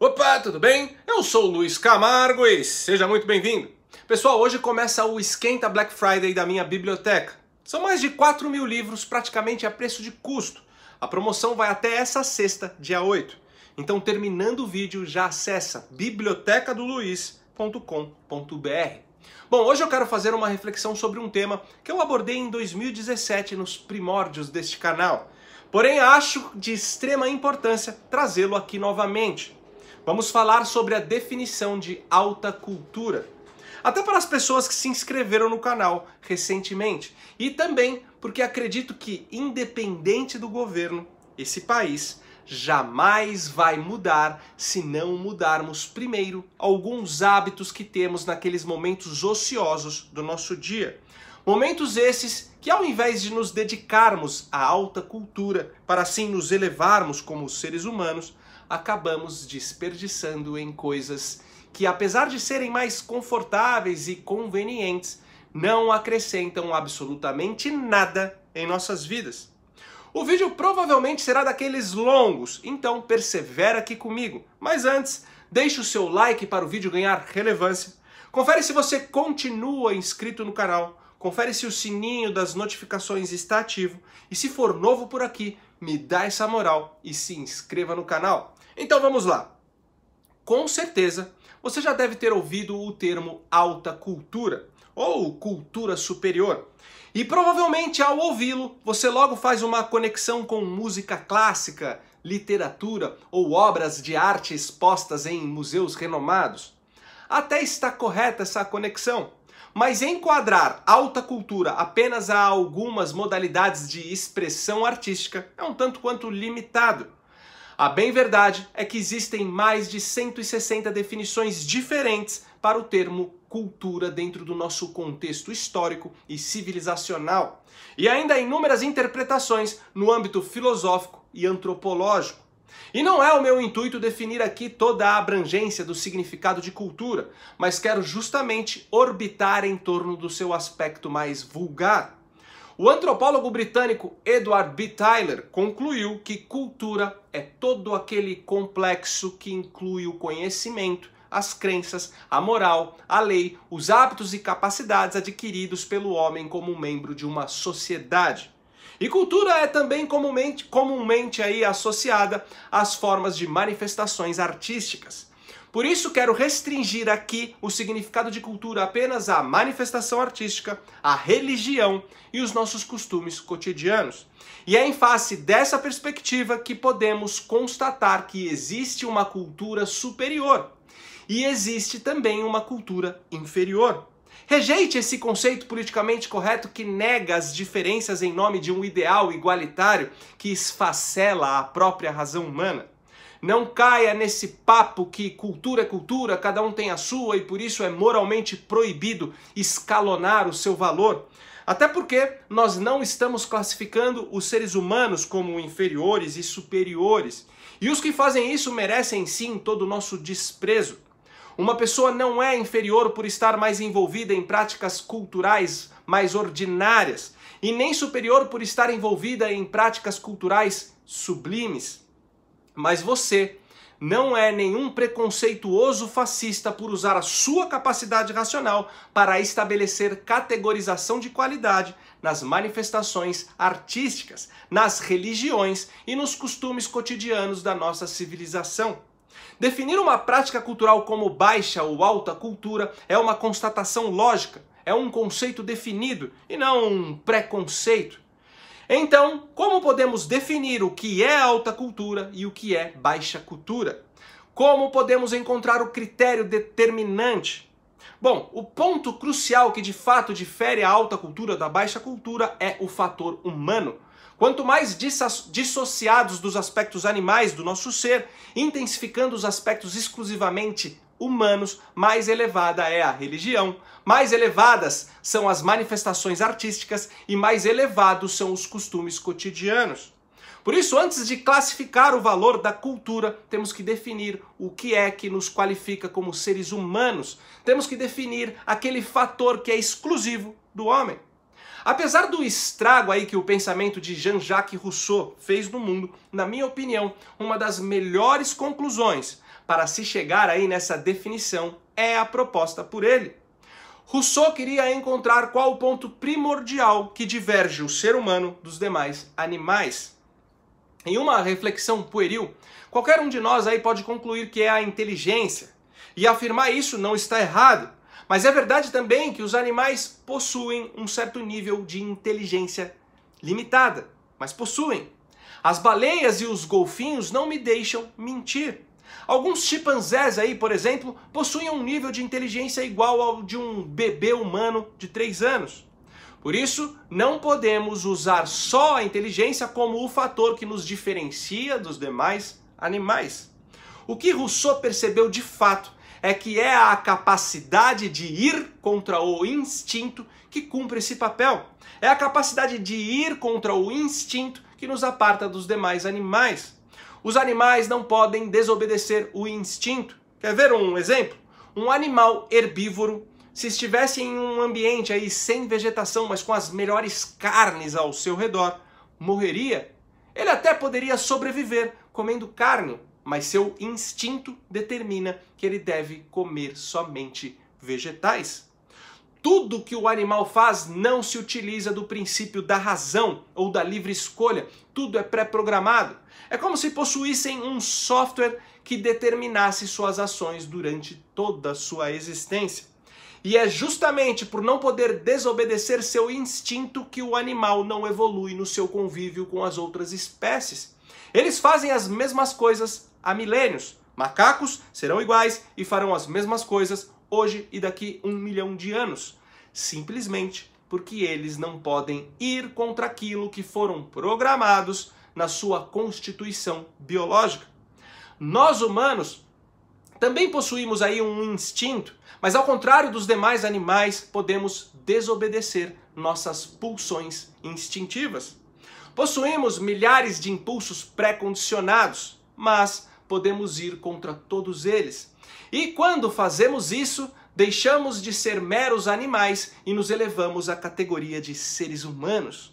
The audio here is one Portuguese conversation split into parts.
Opa, tudo bem? Eu sou o Luiz Camargo e seja muito bem-vindo. Pessoal, hoje começa o Esquenta Black Friday da minha biblioteca. São mais de 4 mil livros praticamente a preço de custo. A promoção vai até essa sexta, dia 8. Então, terminando o vídeo, já acessa bibliotecadoluiz.com.br. Bom, hoje eu quero fazer uma reflexão sobre um tema que eu abordei em 2017 nos primórdios deste canal. Porém, acho de extrema importância trazê-lo aqui novamente vamos falar sobre a definição de alta cultura. Até para as pessoas que se inscreveram no canal recentemente. E também porque acredito que, independente do governo, esse país jamais vai mudar se não mudarmos primeiro alguns hábitos que temos naqueles momentos ociosos do nosso dia. Momentos esses que, ao invés de nos dedicarmos à alta cultura para assim nos elevarmos como seres humanos, acabamos desperdiçando em coisas que, apesar de serem mais confortáveis e convenientes, não acrescentam absolutamente nada em nossas vidas. O vídeo provavelmente será daqueles longos, então persevera aqui comigo. Mas antes, deixe o seu like para o vídeo ganhar relevância. Confere se você continua inscrito no canal, confere se o sininho das notificações está ativo e se for novo por aqui, me dá essa moral e se inscreva no canal. Então vamos lá. Com certeza, você já deve ter ouvido o termo alta cultura ou cultura superior. E provavelmente ao ouvi-lo, você logo faz uma conexão com música clássica, literatura ou obras de arte expostas em museus renomados. Até está correta essa conexão, mas enquadrar alta cultura apenas a algumas modalidades de expressão artística é um tanto quanto limitado. A bem verdade é que existem mais de 160 definições diferentes para o termo cultura dentro do nosso contexto histórico e civilizacional, e ainda inúmeras interpretações no âmbito filosófico e antropológico. E não é o meu intuito definir aqui toda a abrangência do significado de cultura, mas quero justamente orbitar em torno do seu aspecto mais vulgar. O antropólogo britânico Edward B. Tyler concluiu que cultura é todo aquele complexo que inclui o conhecimento, as crenças, a moral, a lei, os hábitos e capacidades adquiridos pelo homem como membro de uma sociedade. E cultura é também comumente, comumente aí associada às formas de manifestações artísticas. Por isso quero restringir aqui o significado de cultura apenas à manifestação artística, à religião e os nossos costumes cotidianos. E é em face dessa perspectiva que podemos constatar que existe uma cultura superior e existe também uma cultura inferior. Rejeite esse conceito politicamente correto que nega as diferenças em nome de um ideal igualitário que esfacela a própria razão humana. Não caia nesse papo que cultura é cultura, cada um tem a sua e por isso é moralmente proibido escalonar o seu valor. Até porque nós não estamos classificando os seres humanos como inferiores e superiores. E os que fazem isso merecem sim todo o nosso desprezo. Uma pessoa não é inferior por estar mais envolvida em práticas culturais mais ordinárias, e nem superior por estar envolvida em práticas culturais sublimes. Mas você não é nenhum preconceituoso fascista por usar a sua capacidade racional para estabelecer categorização de qualidade nas manifestações artísticas, nas religiões e nos costumes cotidianos da nossa civilização. Definir uma prática cultural como baixa ou alta cultura é uma constatação lógica, é um conceito definido e não um preconceito. Então, como podemos definir o que é alta cultura e o que é baixa cultura? Como podemos encontrar o critério determinante? Bom, o ponto crucial que de fato difere a alta cultura da baixa cultura é o fator humano, Quanto mais dissociados dos aspectos animais do nosso ser, intensificando os aspectos exclusivamente humanos, mais elevada é a religião, mais elevadas são as manifestações artísticas e mais elevados são os costumes cotidianos. Por isso, antes de classificar o valor da cultura, temos que definir o que é que nos qualifica como seres humanos. Temos que definir aquele fator que é exclusivo do homem. Apesar do estrago aí que o pensamento de Jean-Jacques Rousseau fez no mundo, na minha opinião, uma das melhores conclusões para se chegar aí nessa definição é a proposta por ele. Rousseau queria encontrar qual o ponto primordial que diverge o ser humano dos demais animais. Em uma reflexão pueril, qualquer um de nós aí pode concluir que é a inteligência. E afirmar isso não está errado. Mas é verdade também que os animais possuem um certo nível de inteligência limitada, mas possuem. As baleias e os golfinhos não me deixam mentir. Alguns chimpanzés aí, por exemplo, possuem um nível de inteligência igual ao de um bebê humano de 3 anos. Por isso, não podemos usar só a inteligência como o fator que nos diferencia dos demais animais. O que Rousseau percebeu de fato é que é a capacidade de ir contra o instinto que cumpre esse papel. É a capacidade de ir contra o instinto que nos aparta dos demais animais. Os animais não podem desobedecer o instinto. Quer ver um exemplo? Um animal herbívoro, se estivesse em um ambiente aí sem vegetação, mas com as melhores carnes ao seu redor, morreria. Ele até poderia sobreviver comendo carne, mas seu instinto determina que ele deve comer somente vegetais. Tudo que o animal faz não se utiliza do princípio da razão ou da livre escolha, tudo é pré-programado. É como se possuíssem um software que determinasse suas ações durante toda a sua existência. E é justamente por não poder desobedecer seu instinto que o animal não evolui no seu convívio com as outras espécies. Eles fazem as mesmas coisas há milênios. Macacos serão iguais e farão as mesmas coisas hoje e daqui um milhão de anos. Simplesmente porque eles não podem ir contra aquilo que foram programados na sua constituição biológica. Nós humanos também possuímos aí um instinto, mas ao contrário dos demais animais, podemos desobedecer nossas pulsões instintivas. Possuímos milhares de impulsos pré-condicionados, mas podemos ir contra todos eles. E quando fazemos isso, deixamos de ser meros animais e nos elevamos à categoria de seres humanos.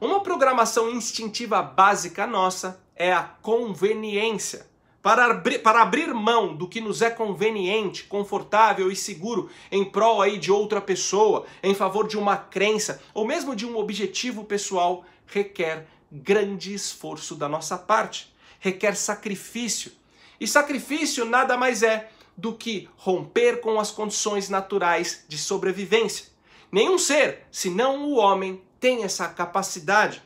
Uma programação instintiva básica nossa é a conveniência. Para, abri para abrir mão do que nos é conveniente, confortável e seguro em prol aí de outra pessoa, em favor de uma crença ou mesmo de um objetivo pessoal, requer grande esforço da nossa parte requer sacrifício. E sacrifício nada mais é do que romper com as condições naturais de sobrevivência. Nenhum ser, senão o homem, tem essa capacidade.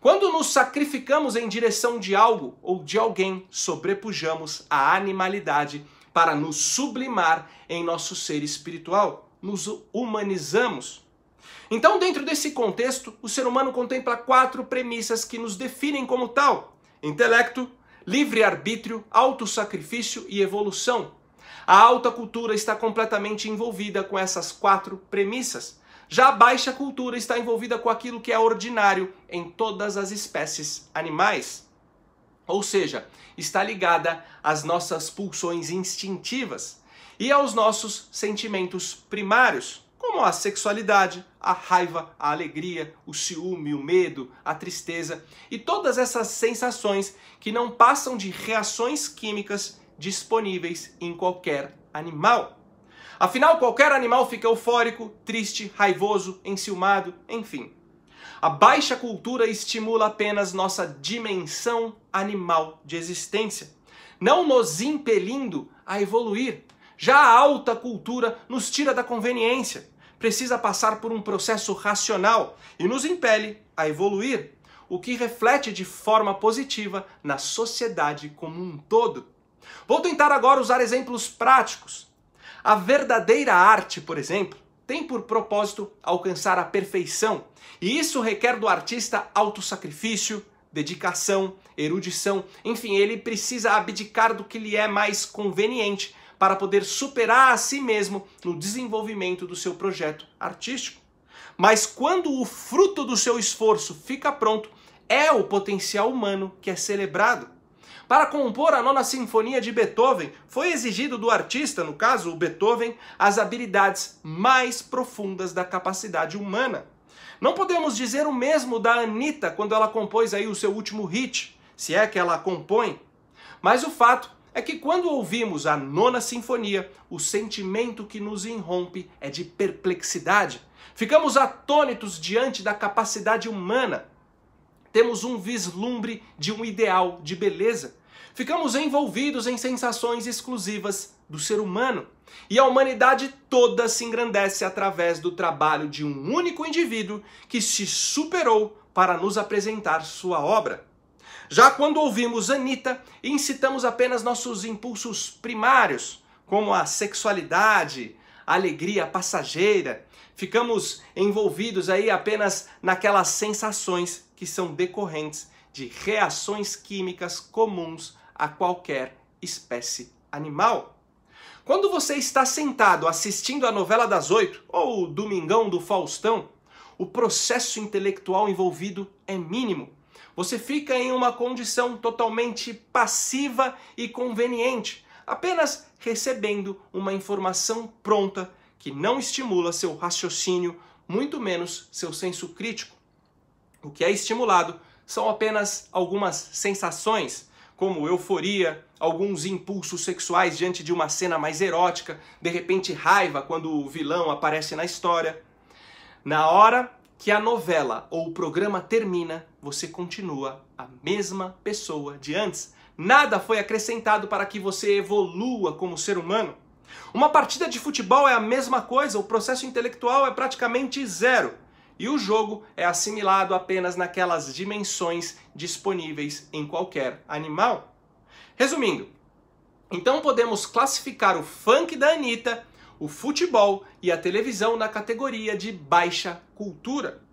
Quando nos sacrificamos em direção de algo ou de alguém, sobrepujamos a animalidade para nos sublimar em nosso ser espiritual, nos humanizamos. Então, dentro desse contexto, o ser humano contempla quatro premissas que nos definem como tal intelecto, livre-arbítrio, autossacrifício e evolução. A alta cultura está completamente envolvida com essas quatro premissas. Já a baixa cultura está envolvida com aquilo que é ordinário em todas as espécies animais. Ou seja, está ligada às nossas pulsões instintivas e aos nossos sentimentos primários como a sexualidade, a raiva, a alegria, o ciúme, o medo, a tristeza e todas essas sensações que não passam de reações químicas disponíveis em qualquer animal. Afinal, qualquer animal fica eufórico, triste, raivoso, enciumado, enfim. A baixa cultura estimula apenas nossa dimensão animal de existência, não nos impelindo a evoluir. Já a alta cultura nos tira da conveniência, precisa passar por um processo racional e nos impele a evoluir, o que reflete de forma positiva na sociedade como um todo. Vou tentar agora usar exemplos práticos. A verdadeira arte, por exemplo, tem por propósito alcançar a perfeição, e isso requer do artista autossacrifício, dedicação, erudição, enfim, ele precisa abdicar do que lhe é mais conveniente para poder superar a si mesmo no desenvolvimento do seu projeto artístico. Mas quando o fruto do seu esforço fica pronto, é o potencial humano que é celebrado. Para compor a nona sinfonia de Beethoven, foi exigido do artista, no caso o Beethoven, as habilidades mais profundas da capacidade humana. Não podemos dizer o mesmo da Anitta quando ela compôs aí o seu último hit, se é que ela compõe. Mas o fato é que quando ouvimos a nona sinfonia, o sentimento que nos irrompe é de perplexidade. Ficamos atônitos diante da capacidade humana. Temos um vislumbre de um ideal de beleza. Ficamos envolvidos em sensações exclusivas do ser humano. E a humanidade toda se engrandece através do trabalho de um único indivíduo que se superou para nos apresentar sua obra. Já quando ouvimos Anitta, incitamos apenas nossos impulsos primários, como a sexualidade, a alegria passageira. Ficamos envolvidos aí apenas naquelas sensações que são decorrentes de reações químicas comuns a qualquer espécie animal. Quando você está sentado assistindo a novela das oito ou o Domingão do Faustão, o processo intelectual envolvido é mínimo você fica em uma condição totalmente passiva e conveniente, apenas recebendo uma informação pronta que não estimula seu raciocínio, muito menos seu senso crítico. O que é estimulado são apenas algumas sensações, como euforia, alguns impulsos sexuais diante de uma cena mais erótica, de repente raiva quando o vilão aparece na história. Na hora que a novela ou o programa termina, você continua a mesma pessoa de antes. Nada foi acrescentado para que você evolua como ser humano. Uma partida de futebol é a mesma coisa, o processo intelectual é praticamente zero. E o jogo é assimilado apenas naquelas dimensões disponíveis em qualquer animal. Resumindo, então podemos classificar o funk da Anitta, o futebol e a televisão na categoria de baixa cultura.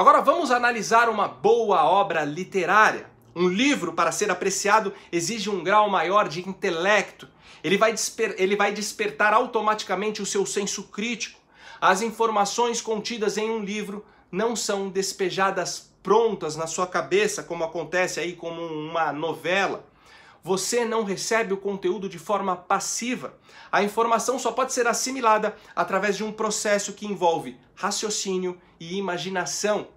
Agora vamos analisar uma boa obra literária. Um livro, para ser apreciado, exige um grau maior de intelecto. Ele vai, desper... ele vai despertar automaticamente o seu senso crítico. As informações contidas em um livro não são despejadas prontas na sua cabeça, como acontece aí como uma novela você não recebe o conteúdo de forma passiva. A informação só pode ser assimilada através de um processo que envolve raciocínio e imaginação.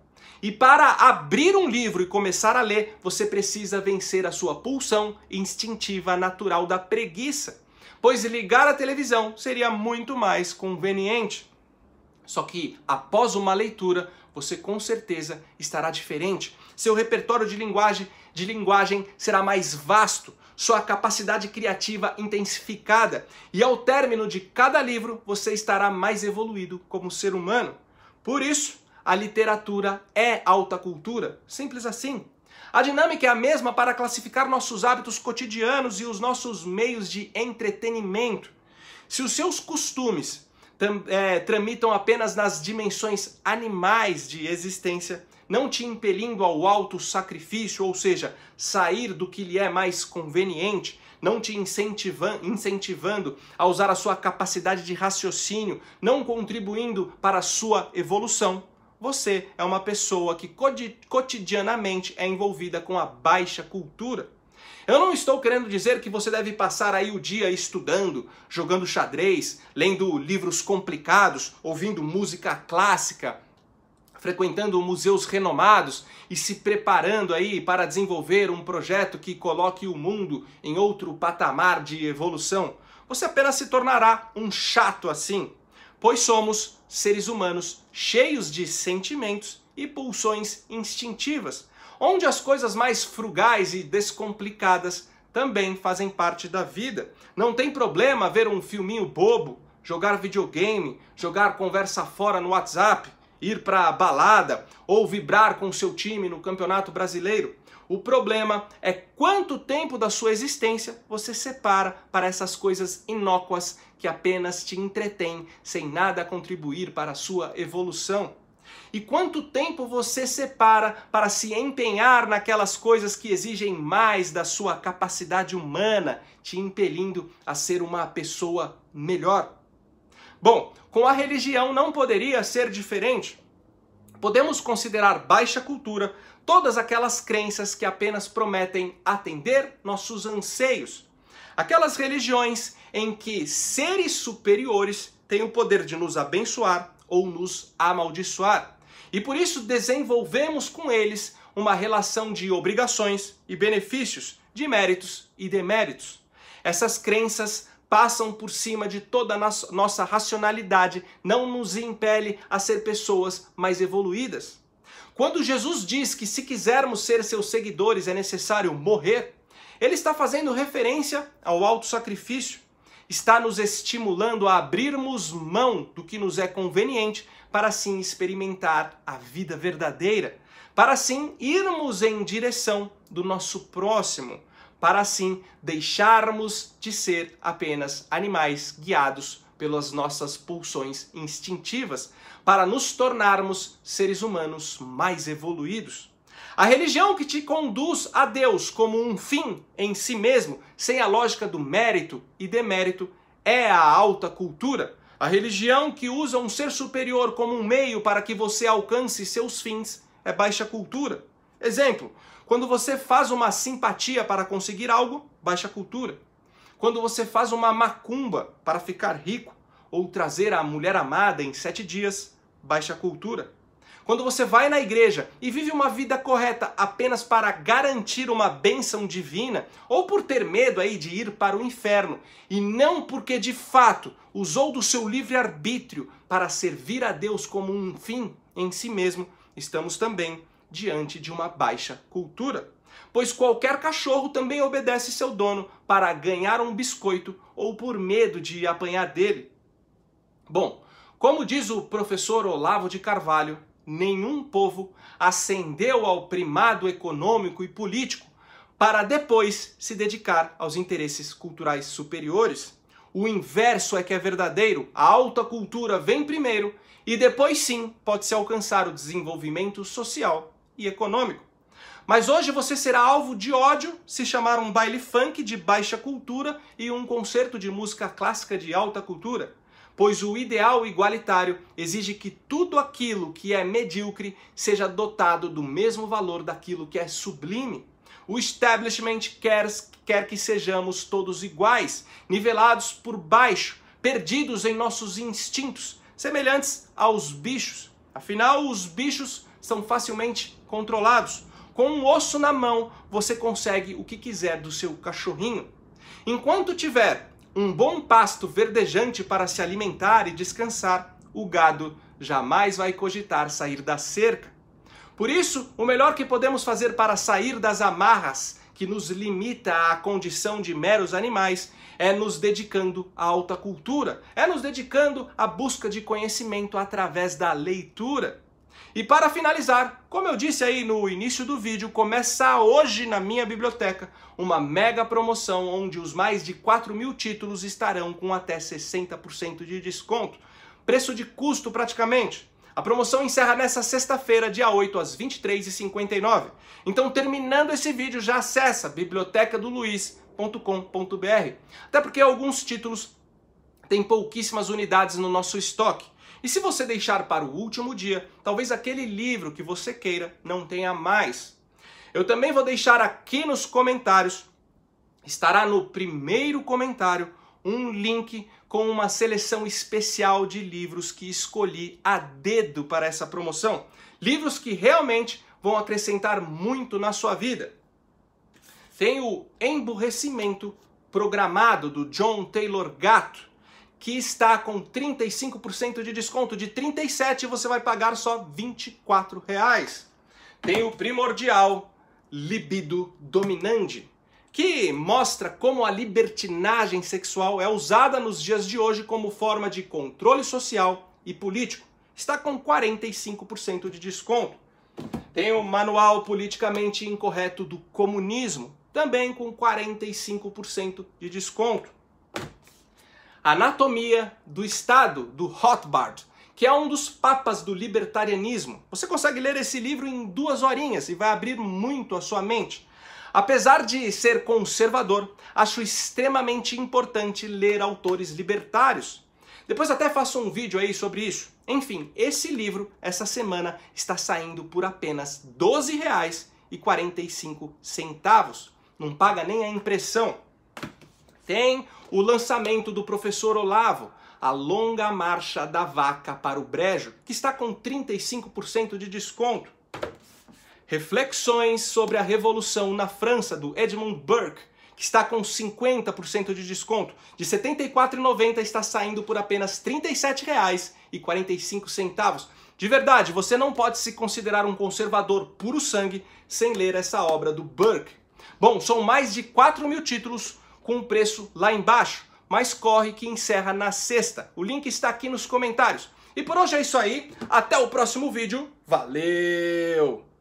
E para abrir um livro e começar a ler, você precisa vencer a sua pulsão instintiva natural da preguiça, pois ligar a televisão seria muito mais conveniente. Só que após uma leitura, você com certeza estará diferente. Seu repertório de linguagem de linguagem será mais vasto, sua capacidade criativa intensificada, e ao término de cada livro você estará mais evoluído como ser humano. Por isso, a literatura é alta cultura, simples assim. A dinâmica é a mesma para classificar nossos hábitos cotidianos e os nossos meios de entretenimento. Se os seus costumes é, tramitam apenas nas dimensões animais de existência, não te impelindo ao alto sacrifício, ou seja, sair do que lhe é mais conveniente, não te incentivando, incentivando a usar a sua capacidade de raciocínio, não contribuindo para a sua evolução. Você é uma pessoa que cotidianamente é envolvida com a baixa cultura. Eu não estou querendo dizer que você deve passar aí o dia estudando, jogando xadrez, lendo livros complicados, ouvindo música clássica, frequentando museus renomados e se preparando aí para desenvolver um projeto que coloque o mundo em outro patamar de evolução, você apenas se tornará um chato assim, pois somos seres humanos cheios de sentimentos e pulsões instintivas, onde as coisas mais frugais e descomplicadas também fazem parte da vida. Não tem problema ver um filminho bobo, jogar videogame, jogar conversa fora no WhatsApp ir para a balada ou vibrar com seu time no Campeonato Brasileiro. O problema é quanto tempo da sua existência você separa para essas coisas inócuas que apenas te entretêm, sem nada contribuir para a sua evolução. E quanto tempo você separa para se empenhar naquelas coisas que exigem mais da sua capacidade humana, te impelindo a ser uma pessoa melhor? Bom, com a religião não poderia ser diferente. Podemos considerar baixa cultura todas aquelas crenças que apenas prometem atender nossos anseios. Aquelas religiões em que seres superiores têm o poder de nos abençoar ou nos amaldiçoar. E por isso desenvolvemos com eles uma relação de obrigações e benefícios, de méritos e deméritos. Essas crenças passam por cima de toda a nossa racionalidade, não nos impele a ser pessoas mais evoluídas. Quando Jesus diz que se quisermos ser seus seguidores é necessário morrer, ele está fazendo referência ao auto sacrifício, está nos estimulando a abrirmos mão do que nos é conveniente para assim experimentar a vida verdadeira, para assim irmos em direção do nosso próximo para assim deixarmos de ser apenas animais guiados pelas nossas pulsões instintivas, para nos tornarmos seres humanos mais evoluídos. A religião que te conduz a Deus como um fim em si mesmo, sem a lógica do mérito e demérito, é a alta cultura. A religião que usa um ser superior como um meio para que você alcance seus fins é baixa cultura. Exemplo: quando você faz uma simpatia para conseguir algo, baixa cultura. Quando você faz uma macumba para ficar rico ou trazer a mulher amada em sete dias, baixa cultura. Quando você vai na igreja e vive uma vida correta apenas para garantir uma bênção divina, ou por ter medo aí de ir para o inferno, e não porque de fato usou do seu livre arbítrio para servir a Deus como um fim em si mesmo, estamos também diante de uma baixa cultura. Pois qualquer cachorro também obedece seu dono para ganhar um biscoito ou por medo de apanhar dele. Bom, como diz o professor Olavo de Carvalho, nenhum povo ascendeu ao primado econômico e político para depois se dedicar aos interesses culturais superiores. O inverso é que é verdadeiro. A alta cultura vem primeiro e depois sim pode-se alcançar o desenvolvimento social e econômico. Mas hoje você será alvo de ódio se chamar um baile funk de baixa cultura e um concerto de música clássica de alta cultura, pois o ideal igualitário exige que tudo aquilo que é medíocre seja dotado do mesmo valor daquilo que é sublime. O establishment quer, quer que sejamos todos iguais, nivelados por baixo, perdidos em nossos instintos, semelhantes aos bichos. Afinal, os bichos são facilmente controlados. Com um osso na mão, você consegue o que quiser do seu cachorrinho. Enquanto tiver um bom pasto verdejante para se alimentar e descansar, o gado jamais vai cogitar sair da cerca. Por isso, o melhor que podemos fazer para sair das amarras que nos limita à condição de meros animais é nos dedicando à alta cultura, é nos dedicando à busca de conhecimento através da leitura. E para finalizar, como eu disse aí no início do vídeo, começa hoje na minha biblioteca uma mega promoção onde os mais de 4 mil títulos estarão com até 60% de desconto. Preço de custo praticamente. A promoção encerra nessa sexta-feira, dia 8, às 23h59. Então, terminando esse vídeo, já acessa bibliotecadoluiz.com.br. Até porque alguns títulos têm pouquíssimas unidades no nosso estoque. E se você deixar para o último dia, talvez aquele livro que você queira não tenha mais. Eu também vou deixar aqui nos comentários, estará no primeiro comentário, um link com uma seleção especial de livros que escolhi a dedo para essa promoção. Livros que realmente vão acrescentar muito na sua vida. Tem o Emburrecimento Programado do John Taylor Gatto que está com 35% de desconto. De 37 você vai pagar só 24 reais. Tem o primordial libido dominante, que mostra como a libertinagem sexual é usada nos dias de hoje como forma de controle social e político. Está com 45% de desconto. Tem o manual politicamente incorreto do comunismo, também com 45% de desconto. Anatomia do Estado, do Rothbard, que é um dos papas do libertarianismo. Você consegue ler esse livro em duas horinhas e vai abrir muito a sua mente. Apesar de ser conservador, acho extremamente importante ler autores libertários. Depois até faço um vídeo aí sobre isso. Enfim, esse livro, essa semana, está saindo por apenas R$ 12,45. Não paga nem a impressão. Tem o lançamento do professor Olavo, a longa marcha da vaca para o brejo, que está com 35% de desconto. Reflexões sobre a Revolução na França, do Edmund Burke, que está com 50% de desconto. De R$ 74,90 está saindo por apenas R$ 37,45. De verdade, você não pode se considerar um conservador puro sangue sem ler essa obra do Burke. Bom, são mais de 4 mil títulos com o preço lá embaixo, mas corre que encerra na sexta. O link está aqui nos comentários. E por hoje é isso aí. Até o próximo vídeo. Valeu!